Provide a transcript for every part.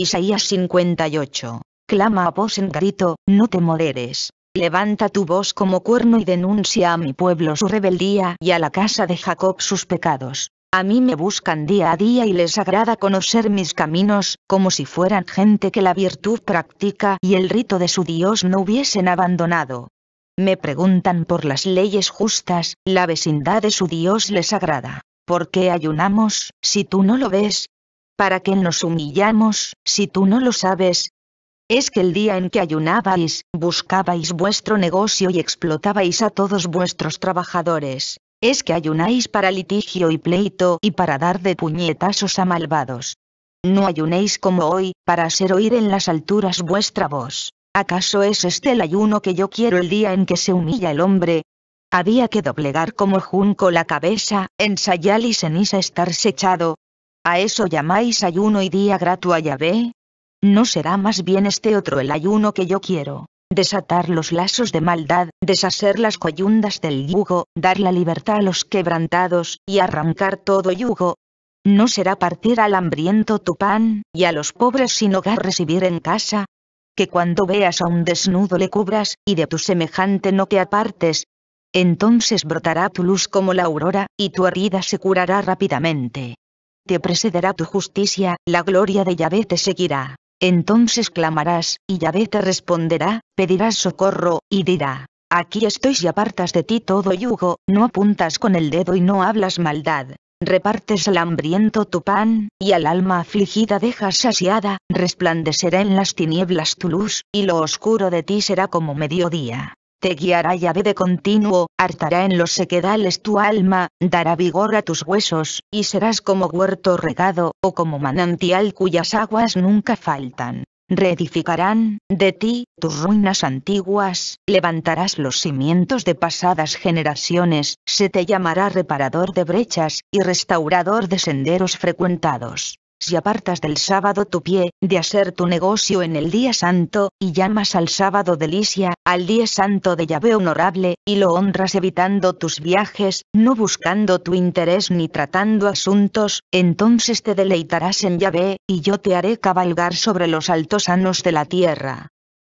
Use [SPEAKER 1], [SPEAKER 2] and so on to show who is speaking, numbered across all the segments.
[SPEAKER 1] Isaías 58. Clama a vos en grito, no te moderes. Levanta tu voz como cuerno y denuncia a mi pueblo su rebeldía y a la casa de Jacob sus pecados. A mí me buscan día a día y les agrada conocer mis caminos, como si fueran gente que la virtud practica y el rito de su Dios no hubiesen abandonado. Me preguntan por las leyes justas, la vecindad de su Dios les agrada. ¿Por qué ayunamos, si tú no lo ves, ¿Para qué nos humillamos, si tú no lo sabes? Es que el día en que ayunabais, buscabais vuestro negocio y explotabais a todos vuestros trabajadores. Es que ayunáis para litigio y pleito y para dar de puñetazos a malvados. No ayunéis como hoy, para hacer oír en las alturas vuestra voz. ¿Acaso es este el ayuno que yo quiero el día en que se humilla el hombre? Había que doblegar como junco la cabeza, ensayar y ceniza estarse echado, ¿A eso llamáis ayuno y día grato a Yahvé? ¿No será más bien este otro el ayuno que yo quiero? Desatar los lazos de maldad, deshacer las coyundas del yugo, dar la libertad a los quebrantados, y arrancar todo yugo. ¿No será partir al hambriento tu pan, y a los pobres sin hogar recibir en casa? Que cuando veas a un desnudo le cubras, y de tu semejante no te apartes. Entonces brotará tu luz como la aurora, y tu herida se curará rápidamente te precederá tu justicia, la gloria de Yahvé te seguirá. Entonces clamarás, y Yahvé te responderá, pedirás socorro, y dirá, aquí estoy y apartas de ti todo yugo, no apuntas con el dedo y no hablas maldad. Repartes al hambriento tu pan, y al alma afligida dejas saciada, resplandecerá en las tinieblas tu luz, y lo oscuro de ti será como mediodía. Te guiará llave de continuo, hartará en los sequedales tu alma, dará vigor a tus huesos, y serás como huerto regado, o como manantial cuyas aguas nunca faltan. Reedificarán, de ti, tus ruinas antiguas, levantarás los cimientos de pasadas generaciones, se te llamará reparador de brechas, y restaurador de senderos frecuentados si apartas del sábado tu pie, de hacer tu negocio en el día santo, y llamas al sábado delicia, al día santo de llave honorable, y lo honras evitando tus viajes, no buscando tu interés ni tratando asuntos, entonces te deleitarás en Yahvé, y yo te haré cabalgar sobre los altos anos de la tierra.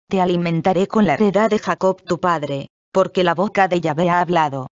[SPEAKER 1] Te alimentaré con la heredad de Jacob tu padre, porque la boca de Yahvé ha hablado.